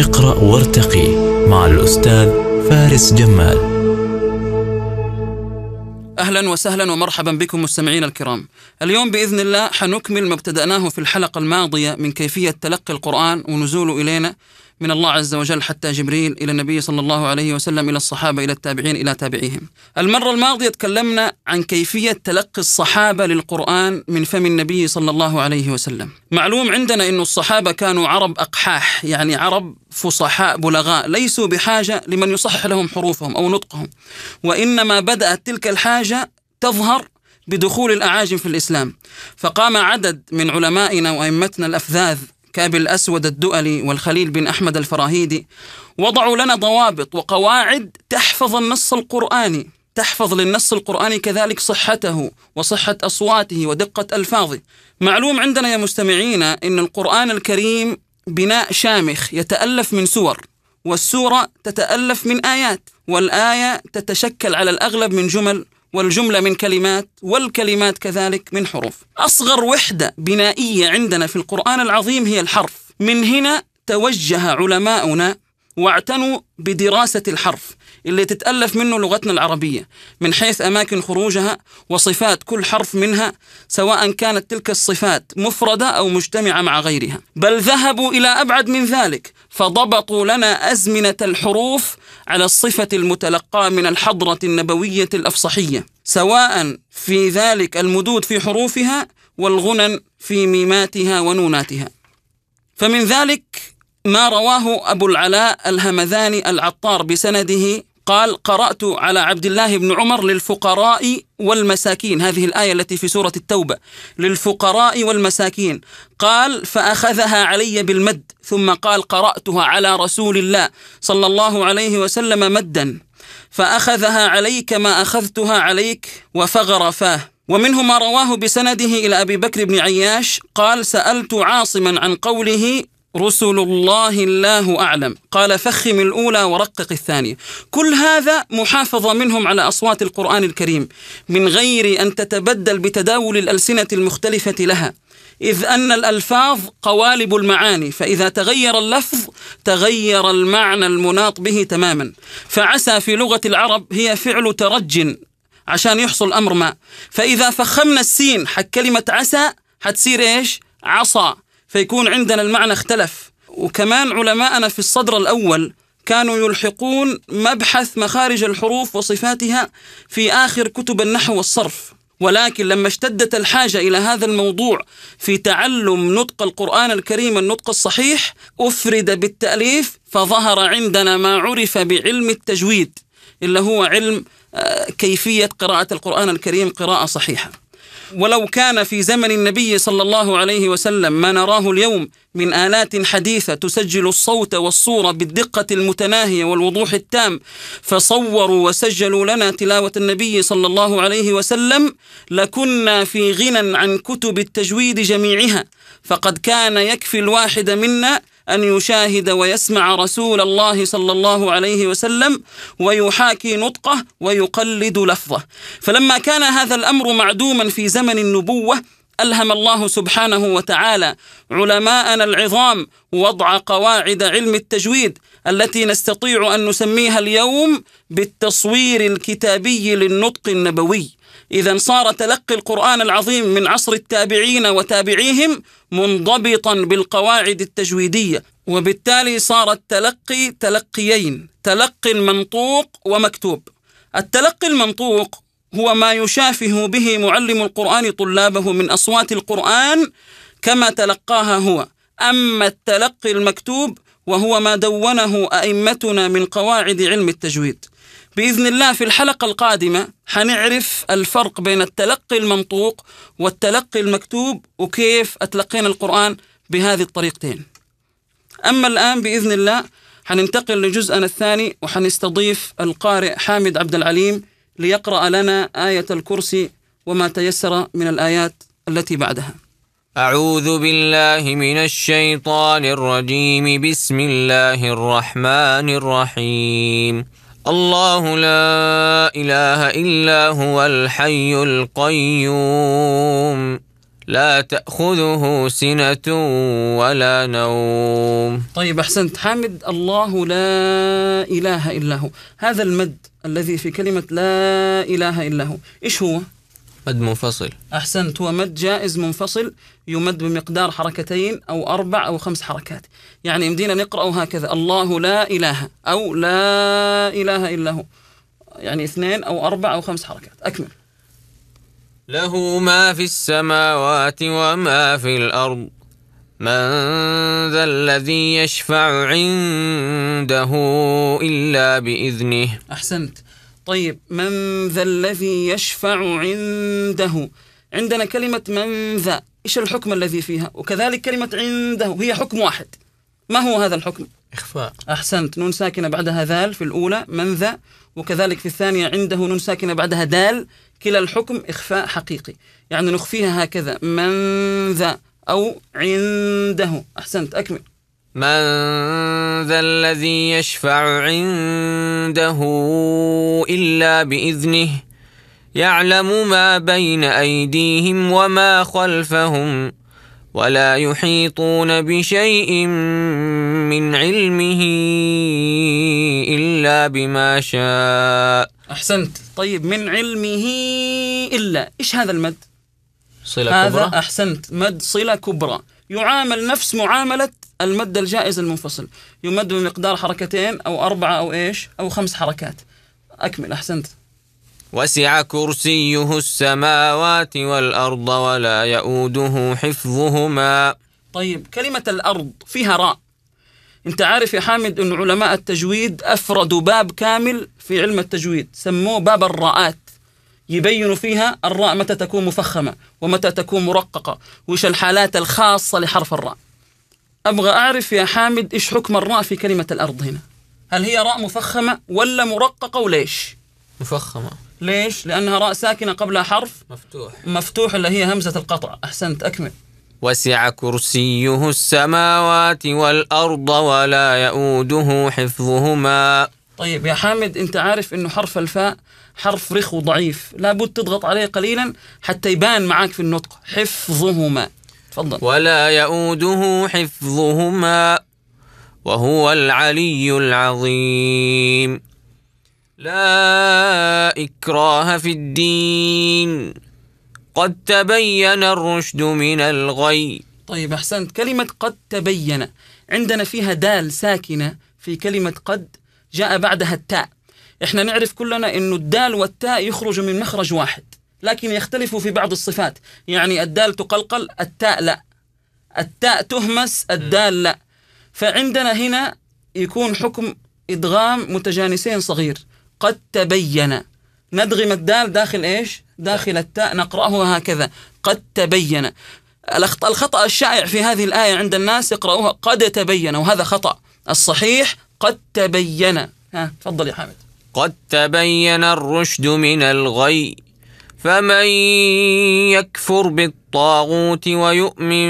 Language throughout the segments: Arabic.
اقرأ وارتقي مع الأستاذ فارس جمال أهلا وسهلا ومرحبا بكم مستمعينا الكرام اليوم بإذن الله حنكمل ما ابتدأناه في الحلقة الماضية من كيفية تلقي القرآن ونزوله إلينا من الله عز وجل حتى جبريل إلى النبي صلى الله عليه وسلم إلى الصحابة إلى التابعين إلى تابعيهم المرة الماضية تكلمنا عن كيفية تلقي الصحابة للقرآن من فم النبي صلى الله عليه وسلم معلوم عندنا أن الصحابة كانوا عرب أقحاح يعني عرب فصحاء بلغاء ليسوا بحاجة لمن يصحح لهم حروفهم أو نطقهم وإنما بدأت تلك الحاجة تظهر بدخول الأعاجم في الإسلام فقام عدد من علمائنا وأئمتنا الأفذاذ كأبي الأسود الدؤلي والخليل بن أحمد الفراهيدي وضعوا لنا ضوابط وقواعد تحفظ النص القرآني تحفظ للنص القرآني كذلك صحته وصحة أصواته ودقة ألفاظه معلوم عندنا يا مستمعينا أن القرآن الكريم بناء شامخ يتألف من سور والسورة تتألف من آيات والآية تتشكل على الأغلب من جمل والجملة من كلمات والكلمات كذلك من حروف أصغر وحدة بنائية عندنا في القرآن العظيم هي الحرف من هنا توجه علماؤنا واعتنوا بدراسة الحرف اللي تتألف منه لغتنا العربية من حيث أماكن خروجها وصفات كل حرف منها سواء كانت تلك الصفات مفردة أو مجتمعة مع غيرها بل ذهبوا إلى أبعد من ذلك فضبطوا لنا أزمنة الحروف على الصفة المتلقاة من الحضرة النبوية الأفصحية سواء في ذلك المدود في حروفها والغنن في ميماتها ونوناتها فمن ذلك ما رواه أبو العلاء الهمذاني العطار بسنده قال قرأت على عبد الله بن عمر للفقراء والمساكين هذه الآية التي في سورة التوبة للفقراء والمساكين قال فأخذها علي بالمد ثم قال قرأتها على رسول الله صلى الله عليه وسلم مدا فأخذها علي كما أخذتها عليك وفغر فاه ومنه ما رواه بسنده إلى أبي بكر بن عياش قال سألت عاصما عن قوله رسل الله الله أعلم قال فخم الأولى ورقق الثانية كل هذا محافظة منهم على أصوات القرآن الكريم من غير أن تتبدل بتداول الألسنة المختلفة لها إذ أن الألفاظ قوالب المعاني فإذا تغير اللفظ تغير المعنى المناط به تماما فعسى في لغة العرب هي فعل ترج عشان يحصل أمر ما فإذا فخمنا السين حق كلمة عسى حتصير إيش عصا فيكون عندنا المعنى اختلف وكمان علماءنا في الصدر الأول كانوا يلحقون مبحث مخارج الحروف وصفاتها في آخر كتب النحو والصرف ولكن لما اشتدت الحاجة إلى هذا الموضوع في تعلم نطق القرآن الكريم النطق الصحيح أفرد بالتأليف فظهر عندنا ما عرف بعلم التجويد اللي هو علم آه، كيفية قراءة القرآن الكريم قراءة صحيحة ولو كان في زمن النبي صلى الله عليه وسلم ما نراه اليوم من آلات حديثة تسجل الصوت والصورة بالدقة المتناهية والوضوح التام فصوروا وسجلوا لنا تلاوة النبي صلى الله عليه وسلم لكنا في غنى عن كتب التجويد جميعها فقد كان يكفي الواحد منا أن يشاهد ويسمع رسول الله صلى الله عليه وسلم ويحاكي نطقه ويقلد لفظه فلما كان هذا الأمر معدوما في زمن النبوة ألهم الله سبحانه وتعالى علماءنا العظام وضع قواعد علم التجويد التي نستطيع أن نسميها اليوم بالتصوير الكتابي للنطق النبوي إذا صار تلقي القرآن العظيم من عصر التابعين وتابعيهم منضبطا بالقواعد التجويدية وبالتالي صار التلقي تلقيين تلقي منطوق ومكتوب التلقي المنطوق هو ما يشافه به معلم القرآن طلابه من أصوات القرآن كما تلقاها هو أما التلقي المكتوب وهو ما دونه أئمتنا من قواعد علم التجويد بإذن الله في الحلقة القادمة حنعرف الفرق بين التلقي المنطوق والتلقي المكتوب وكيف أتلقينا القرآن بهذه الطريقتين أما الآن بإذن الله حننتقل لجزءنا الثاني وحنستضيف القارئ حامد عبد العليم ليقرأ لنا آية الكرسي وما تيسر من الآيات التي بعدها أعوذ بالله من الشيطان الرجيم بسم الله الرحمن الرحيم الله لا إله إلا هو الحي القيوم لا تأخذه سنة ولا نوم طيب أحسنت حامد الله لا إله إلا هو هذا المد الذي في كلمة لا إله إلا هو إيش هو؟ مد منفصل أحسنت هو مد جائز منفصل يمد بمقدار حركتين أو أربع أو خمس حركات يعني يمدينا نقرأه هكذا الله لا إله أو لا إله إلا هو يعني اثنين أو أربع أو خمس حركات أكمل له ما في السماوات وما في الأرض من ذا الذي يشفع عنده إلا بإذنه أحسنت طيب من ذا الذي يشفع عنده عندنا كلمة من ذا إيش الحكم الذي فيها وكذلك كلمة عنده هي حكم واحد ما هو هذا الحكم إخفاء أحسنت نون ساكنة بعدها ذال في الأولى من ذا وكذلك في الثانية عنده نون ساكنة بعدها دال كلا الحكم إخفاء حقيقي يعني نخفيها هكذا من ذا أو عنده أحسنت أكمل من ذا الذي يشفع عنده إلا بإذنه يعلم ما بين أيديهم وما خلفهم ولا يحيطون بشيء من علمه إلا بما شاء أحسنت طيب من علمه إلا إيش هذا المد صلة هذا كبرى أحسنت مد صلة كبرى يعامل نفس معاملة المد الجائز المنفصل يمد بمقدار حركتين أو أربعة أو إيش أو خمس حركات أكمل أحسنت وسع كرسيه السماوات والأرض ولا يؤوده حفظهما طيب كلمة الأرض فيها راء انت عارف يا حامد ان علماء التجويد افردوا باب كامل في علم التجويد سموه باب الراءات يبين فيها الراء متى تكون مفخمه ومتى تكون مرققه وش الحالات الخاصه لحرف الراء ابغى اعرف يا حامد ايش حكم الراء في كلمه الارض هنا هل هي راء مفخمه ولا مرققه وليش مفخمه ليش لانها راء ساكنه قبلها حرف مفتوح مفتوح اللي هي همزه القطع احسنت اكمل وسع كرسيه السماوات والأرض ولا يؤوده حفظهما طيب يا حامد أنت عارف أنه حرف الفاء حرف رخو ضعيف لابد تضغط عليه قليلا حتى يبان معك في النطق حفظهما تفضل ولا يؤوده حفظهما وهو العلي العظيم لا إكراه في الدين قد تبين الرشد من الغي طيب أحسنت كلمة قد تبين عندنا فيها دال ساكنة في كلمة قد جاء بعدها التاء احنا نعرف كلنا انه الدال والتاء يخرجوا من مخرج واحد لكن يختلفوا في بعض الصفات يعني الدال تقلقل التاء لا التاء تهمس الدال لا فعندنا هنا يكون حكم إدغام متجانسين صغير قد تبين ندغم الدال داخل إيش داخل التاء نقرأه هكذا قد تبين الخطأ الشائع في هذه الآية عند الناس يقرأوها قد تبين وهذا خطأ الصحيح قد تبين ها تفضل يا حامد قد تبين الرشد من الغي فمن يكفر بالطاغوت ويؤمن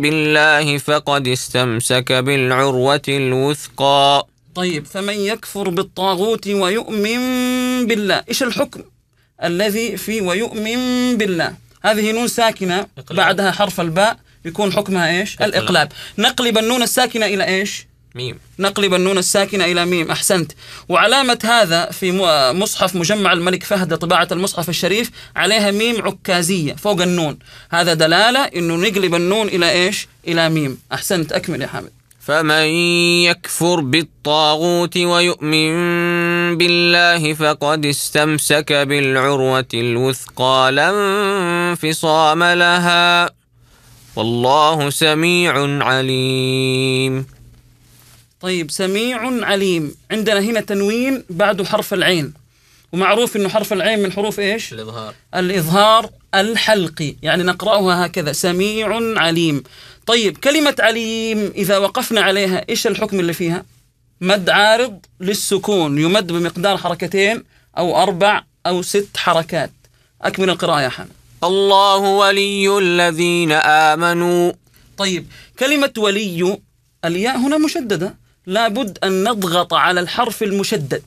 بالله فقد استمسك بالعروة الوثقى طيب فمن يكفر بالطاغوت ويؤمن بالله إيش الحكم الذي في ويؤمن بالله هذه نون ساكنة إقلاب. بعدها حرف الباء يكون حكمها إيش إقلاب. الإقلاب نقلب النون الساكنة إلى إيش ميم نقلب النون الساكنة إلى ميم أحسنت وعلامة هذا في مصحف مجمع الملك فهد طباعة المصحف الشريف عليها ميم عكازية فوق النون هذا دلالة أنه نقلب النون إلى إيش إلى ميم أحسنت أكمل يا حامد فمن يكفر بالطاغوت ويؤمن بالله فقد استمسك بالعروة الوثقى لا انفصام لها والله سميع عليم طيب سميع عليم عندنا هنا تنوين بعده حرف العين ومعروف انه حرف العين من حروف ايش؟ الاظهار الاظهار الحلقي يعني نقراها هكذا سميع عليم طيب كلمة عليم إذا وقفنا عليها إيش الحكم اللي فيها مد عارض للسكون يمد بمقدار حركتين أو أربع أو ست حركات أكمل القراءة يا حمد الله ولي الذين آمنوا طيب كلمة ولي الياء هنا مشددة لابد أن نضغط على الحرف المشدد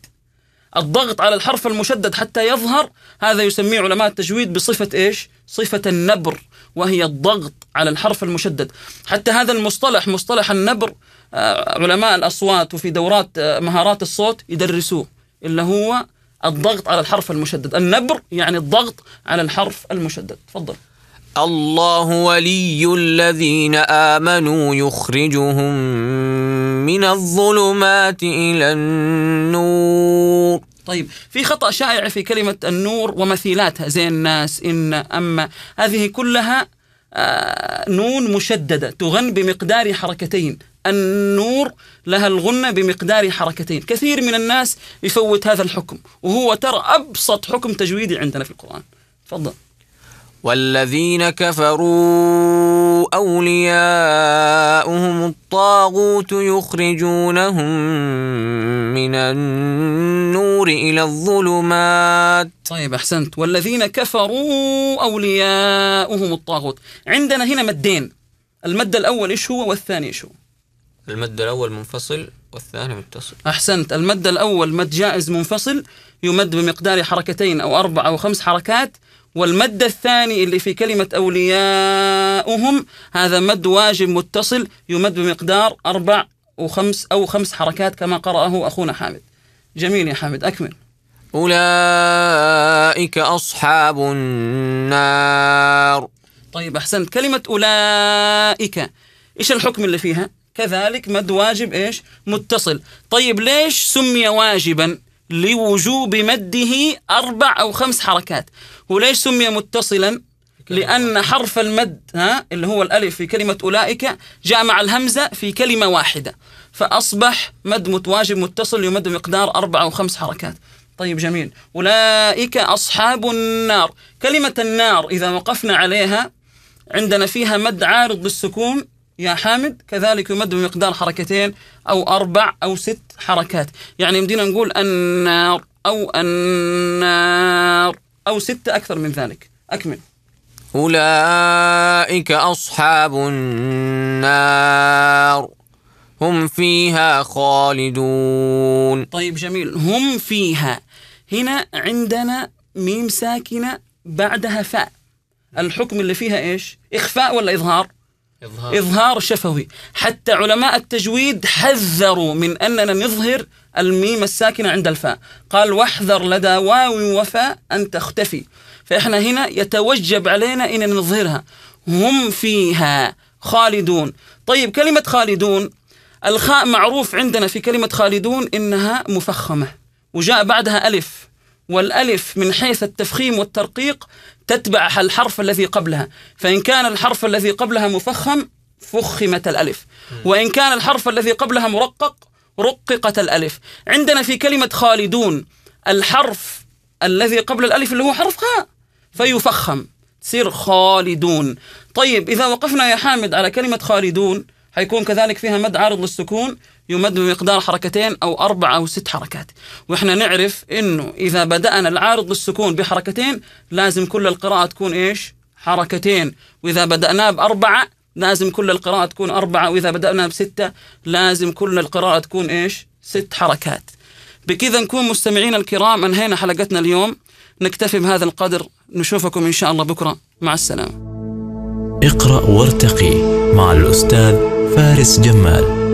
الضغط على الحرف المشدد حتى يظهر هذا يسميه علماء التجويد بصفة إيش؟ صفة النبر وهي الضغط على الحرف المشدد حتى هذا المصطلح مصطلح النبر آه، علماء الأصوات وفي دورات آه، مهارات الصوت يدرسوه اللي هو الضغط على الحرف المشدد النبر يعني الضغط على الحرف المشدد تفضل الله ولي الذين آمنوا يخرجهم من الظلمات إلى النور طيب في خطأ شائع في كلمة النور ومثيلاتها زي الناس إن أما هذه كلها آه، نون مشددة تغن بمقدار حركتين النور لها الغنة بمقدار حركتين كثير من الناس يفوت هذا الحكم وهو ترى أبسط حكم تجويدي عندنا في القرآن تفضل والذين كفروا أولياؤهم الطاغوت يخرجونهم من النور إلى الظلمات طيب أحسنت والذين كفروا أولياؤهم الطاغوت عندنا هنا مدين المد الأول إيش هو والثاني إيش هو المد الأول منفصل والثاني متصل أحسنت المد الأول مد جائز منفصل يمد بمقدار حركتين أو أربع أو خمس حركات والمد الثاني اللي في كلمة أولياؤهم هذا مد واجب متصل يمد بمقدار أربع وخمس أو خمس حركات كما قرأه أخونا حامد جميل يا حامد أكمل أولئك أصحاب النار طيب أحسنت كلمة أولئك إيش الحكم اللي فيها كذلك مد واجب إيش متصل طيب ليش سمي واجبا لوجوب مده أربع أو خمس حركات وليش سمي متصلا لأن حرف المد ها اللي هو الألف في كلمة أولئك جاء مع الهمزة في كلمة واحدة فأصبح مد متواجب متصل يمد مقدار أربع أو خمس حركات طيب جميل أولئك أصحاب النار كلمة النار إذا وقفنا عليها عندنا فيها مد عارض للسكون يا حامد كذلك يمد بمقدار حركتين أو أربع أو ست حركات يعني يمدينا نقول النار أو النار أو ستة أكثر من ذلك أكمل أولئك أصحاب النار هم فيها خالدون طيب جميل هم فيها هنا عندنا ميم ساكنة بعدها فاء الحكم اللي فيها إيش إخفاء ولا إظهار إظهار. إظهار شفوي حتى علماء التجويد حذروا من أننا نظهر الميم الساكنة عند الفاء قال واحذر لدى واو وفاء أن تختفي فإحنا هنا يتوجب علينا أن نظهرها هم فيها خالدون طيب كلمة خالدون الخاء معروف عندنا في كلمة خالدون إنها مفخمة وجاء بعدها ألف والألف من حيث التفخيم والترقيق تتبع الحرف الذي قبلها فإن كان الحرف الذي قبلها مفخم فخمت الألف وإن كان الحرف الذي قبلها مرقق رققت الألف عندنا في كلمة خالدون الحرف الذي قبل الألف اللي هو حرف خاء فيفخم تصير خالدون طيب إذا وقفنا يا حامد على كلمة خالدون حيكون كذلك فيها مد عارض للسكون يمد بمقدار حركتين أو أربع أو ست حركات وإحنا نعرف أنه إذا بدأنا العارض بالسكون بحركتين لازم كل القراءة تكون إيش حركتين وإذا بدأناه بأربعة لازم كل القراءة تكون أربعة وإذا بدأنا بستة لازم كل القراءة تكون إيش ست حركات بكذا نكون مستمعين الكرام أنهينا حلقتنا اليوم نكتفي بهذا القدر نشوفكم إن شاء الله بكرة مع السلامة اقرأ وارتقي مع الأستاذ فارس جمال